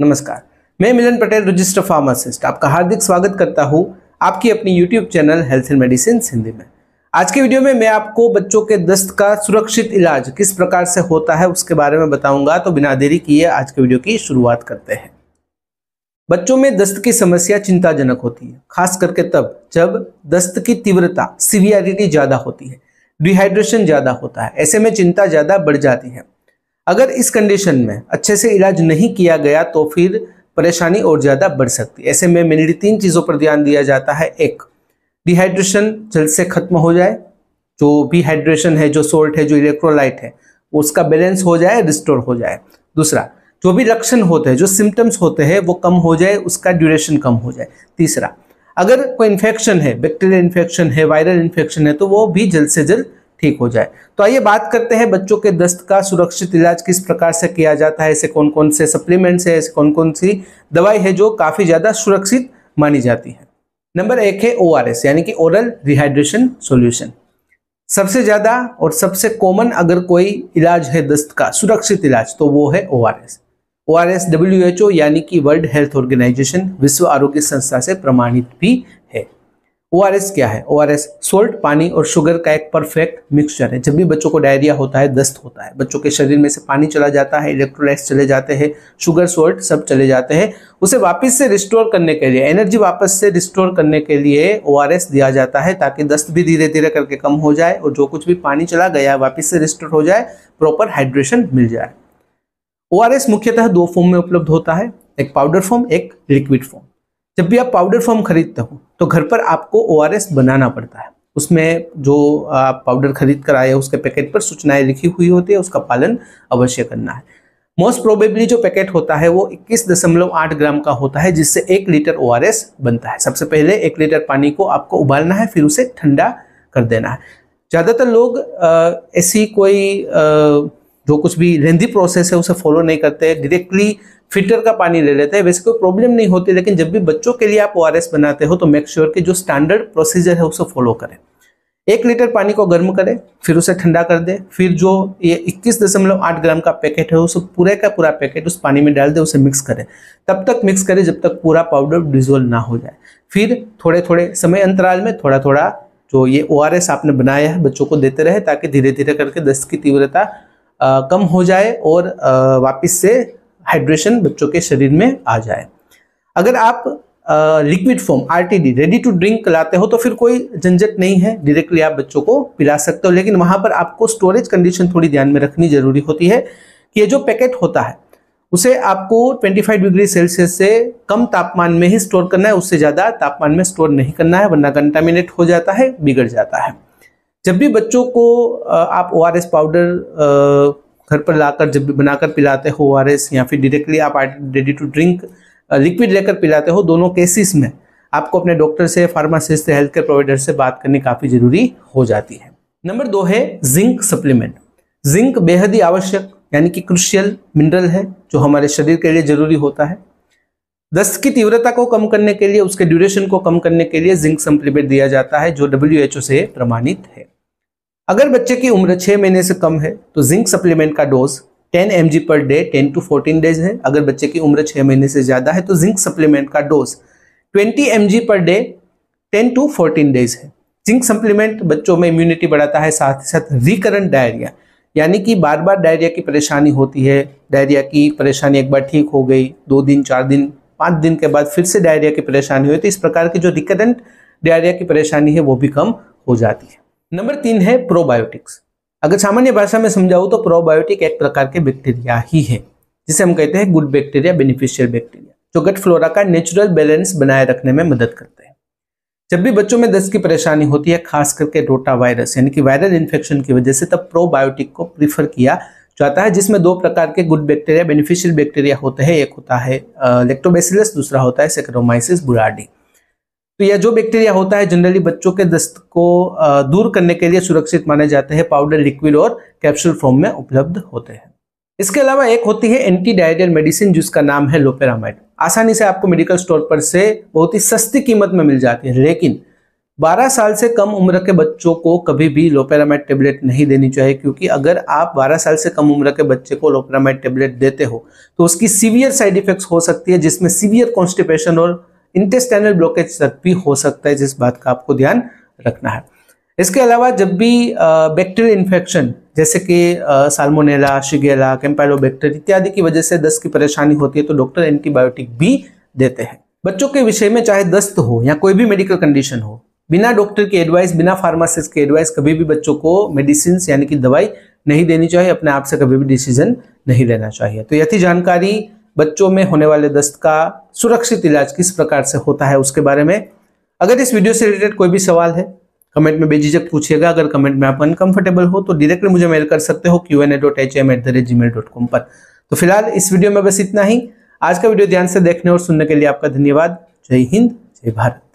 नमस्कार मैं मिलन Patel register pharmacist आपका हार्दिक स्वागत करता हूँ आपकी अपनी YouTube channel health and medicine Hindi में आज के वीडियो में मैं आपको बच्चों के दस्त का सुरक्षित इलाज किस प्रकार से होता है उसके बारे में बताऊंगा तो बिना देरी किए आज के वीडियो की शुरुआत करते हैं बच्चों में दस्त की समस्या चिंताजनक होती है खास करके तब जब दस्त की तीव्रता सीवियरिटी ज़्यादा होती है डिहाइड्रेशन ज़्यादा होता है ऐसे में चिंता ज़्यादा बढ़ जाती है अगर इस कंडीशन में अच्छे से इलाज नहीं किया गया तो फिर परेशानी और ज़्यादा बढ़ सकती है ऐसे में मेनली तीन चीज़ों पर ध्यान दिया जाता है एक डिहाइड्रेशन जल्द से खत्म हो जाए जो भी हाइड्रेशन है जो सोल्ट है जो इलेक्ट्रोलाइट है उसका बैलेंस हो जाए रिस्टोर हो जाए दूसरा जो भी लक्षण होते हैं जो सिम्टम्स होते हैं वो कम हो जाए उसका ड्यूरेशन कम हो जाए तीसरा अगर कोई इन्फेक्शन है बैक्टीरियल इन्फेक्शन है वायरल इन्फेक्शन है तो वो भी जल्द से जल्द ठीक हो जाए तो आइए बात करते हैं बच्चों के दस्त का सुरक्षित इलाज किस प्रकार से किया जाता है ऐसे कौन कौन से सप्लीमेंट्स है ऐसे कौन कौन सी दवाई है जो काफ़ी ज़्यादा सुरक्षित मानी जाती है नंबर एक है ओ यानी कि ओरल रिहाइड्रेशन सोल्यूशन सबसे ज़्यादा और सबसे कॉमन अगर कोई इलाज है दस्त का सुरक्षित इलाज तो वो है O O R S W H O यानी कि वर्ल्ड हेल्थ ऑर्गेनाइजेशन विश्व आरोग्य संस्था से प्रमाणित भी ओ क्या है ओ सोल्ट पानी और शुगर का एक परफेक्ट मिक्सचर है जब भी बच्चों को डायरिया होता है दस्त होता है बच्चों के शरीर में से पानी चला जाता है इलेक्ट्रोलाइट्स चले जाते हैं शुगर सोल्ट सब चले जाते हैं उसे वापस से रिस्टोर करने के लिए एनर्जी वापस से रिस्टोर करने के लिए ओ दिया जाता है ताकि दस्त भी धीरे धीरे करके कम हो जाए और जो कुछ भी पानी चला गया वापिस से रिस्टोर हो जाए प्रॉपर हाइड्रेशन मिल जाए ओ मुख्यतः दो फॉर्म में उपलब्ध होता है एक पाउडर फॉर्म एक लिक्विड फॉर्म जब भी आप पाउडर फॉर्म खरीदते हो तो घर पर आपको ओ बनाना पड़ता है उसमें जो आप पाउडर खरीद कर आए उसके पैकेट पर सूचनाएं लिखी हुई होती है उसका पालन अवश्य करना है मोस्ट प्रोबेबली जो पैकेट होता है वो 21.8 ग्राम का होता है जिससे एक लीटर ओ बनता है सबसे पहले एक लीटर पानी को आपको उबालना है फिर उसे ठंडा कर देना है ज़्यादातर लोग ऐसी कोई आ, जो कुछ भी रेंदी प्रोसेस है उसे फॉलो नहीं करते डायरेक्टली फिल्टर का पानी ले लेते हैं वैसे कोई प्रॉब्लम नहीं होती लेकिन जब भी बच्चों के लिए आप ओ बनाते हो तो मेक श्योर sure कि जो स्टैंडर्ड प्रोसीजर है उसे फॉलो करें एक लीटर पानी को गर्म करें फिर उसे ठंडा कर दें फिर जो ये इक्कीस दशमलव आठ ग्राम का पैकेट है उसे पूरे का पूरा पैकेट उस पानी में डाल दें उसे मिक्स करें तब तक मिक्स करें जब तक पूरा पाउडर डिजोल्व ना हो जाए फिर थोड़े थोड़े समय अंतराल में थोड़ा थोड़ा जो ये ओ आपने बनाया है बच्चों को देते रहे ताकि धीरे धीरे करके दस्त की तीव्रता कम हो जाए और वापिस से हाइड्रेशन बच्चों के शरीर में आ जाए अगर आप liquid form RTD ready to drink लाते हो तो फिर कोई झंझट नहीं है डायरेक्टली आप बच्चों को पिला सकते हो लेकिन वहां पर आपको स्टोरेज कंडीशन थोड़ी ध्यान में रखनी जरूरी होती है कि ये जो पैकेट होता है उसे आपको 25 डिग्री सेल्सियस से कम तापमान में ही स्टोर करना है उससे ज़्यादा तापमान में स्टोर नहीं करना है वरना कंटामिनेट हो जाता है बिगड़ जाता है जब भी बच्चों को आप ओ पाउडर घर पर लाकर जब बनाकर पिलाते हो ओ या फिर डायरेक्टली आप रेडी टू ड्रिंक लिक्विड लेकर पिलाते हो दोनों केसेस में आपको अपने डॉक्टर से फार्मासिस्ट से हेल्थ केयर प्रोवाइडर से बात करनी काफ़ी ज़रूरी हो जाती है नंबर दो है जिंक सप्लीमेंट जिंक बेहद ही आवश्यक यानी कि क्रुशियल मिनरल है जो हमारे शरीर के लिए जरूरी होता है दस्त की तीव्रता को कम करने के लिए उसके ड्यूरेशन को कम करने के लिए जिंक सप्लीमेंट दिया जाता है जो डब्ल्यू से प्रमाणित है अगर बच्चे की उम्र छः महीने से कम है तो जिंक सप्लीमेंट का dose 10 M per day 10 to 14 days है अगर बच्चे की उम्र छः महीने से ज़्यादा है तो जिंक सप्लीमेंट का dose 20 M per day 10 to 14 days है जिंक सप्लीमेंट बच्चों में इम्यूनिटी बढ़ाता है साथ ही साथ रिकरेंट डायरिया यानी कि बार बार डायरिया की परेशानी होती है डायरिया की परेशानी एक बार ठीक हो गई दो दिन चार दिन पाँच दिन के बाद फिर से डायरिया की परेशानी हुई तो इस प्रकार की जो रिकरेंट डायरिया की परेशानी है वो भी कम हो जाती है नंबर तीन है प्रोबायोटिक्स अगर सामान्य भाषा में समझाऊँ तो प्रोबायोटिक एक प्रकार के बैक्टीरिया ही है जिसे हम कहते हैं गुड बैक्टीरिया बेनिफिशियल बैक्टीरिया जो गट फ्लोरा का नेचुरल बैलेंस बनाए रखने में मदद करते हैं जब भी बच्चों में दस्त की परेशानी होती है खास करके रोटा वायरस यानी कि वायरल इन्फेक्शन की वजह से तब प्रोबायोटिक को प्रीफर किया जाता है जिसमें दो प्रकार के गुड बैक्टीरिया बेनिफिशियल बैक्टीरिया होते हैं एक होता है लेक्टोबेसिलस दूसरा होता है सेक्रोमाइसिस बुराडी तो यह जो बैक्टीरिया होता है जनरली बच्चों के दस्त को दूर करने के लिए सुरक्षित माने जाते हैं पाउडर लिक्विड और कैप्सूल फॉर्म में उपलब्ध होते हैं इसके अलावा एक होती है एंटी डायरियल मेडिसिन जिसका नाम है लोपेरामाइड आसानी से आपको मेडिकल स्टोर पर से बहुत ही सस्ती कीमत में मिल जाती है लेकिन 12 साल से कम उम्र के बच्चों को कभी भी लोपेरामाइड टेबलेट नहीं देनी चाहिए क्योंकि अगर आप 12 साल से कम उम्र के बच्चे को लोपेरामाइड टेबलेट देते हो तो उसकी सीवियर साइड इफेक्ट्स हो सकती है जिसमें सीवियर कॉन्स्टिपेशन और इंटेस्टाइनल ब्लॉकेज तक भी हो सकता है जिस बात का आपको ध्यान रखना है इसके अलावा जब भी बैक्टीरियल इन्फेक्शन जैसे कि साल्मोनेला शिगेला कैम्पाइलोबैक्टर इत्यादि की वजह से दस्त की परेशानी होती है तो डॉक्टर एंटीबायोटिक भी देते हैं बच्चों के विषय में चाहे दस्त हो या कोई भी मेडिकल कंडीशन हो बिना डॉक्टर के एडवाइस बिना फार्मासिस्ट के एडवाइस कभी भी बच्चों को मेडिसिन यानी कि दवाई नहीं देनी चाहिए अपने आप से कभी भी डिसीजन नहीं लेना चाहिए तो यथी जानकारी बच्चों में होने वाले दस्त का सुरक्षित इलाज किस प्रकार से होता है उसके बारे में अगर इस वीडियो से रिलेटेड कोई भी सवाल है कमेंट में बेझिझक पूछिएगा अगर कमेंट में आप अनकंफर्टेबल हो तो डायरेक्टली मुझे मेल कर सकते हो Q N A dot H M at the rate Gmail dot com पर तो फिलहाल इस वीडियो में बस इतना ही आज का वीडियो ध्यान से देखने और सुनने के लिए आपका धन्यवाद जय हिंद जय भारत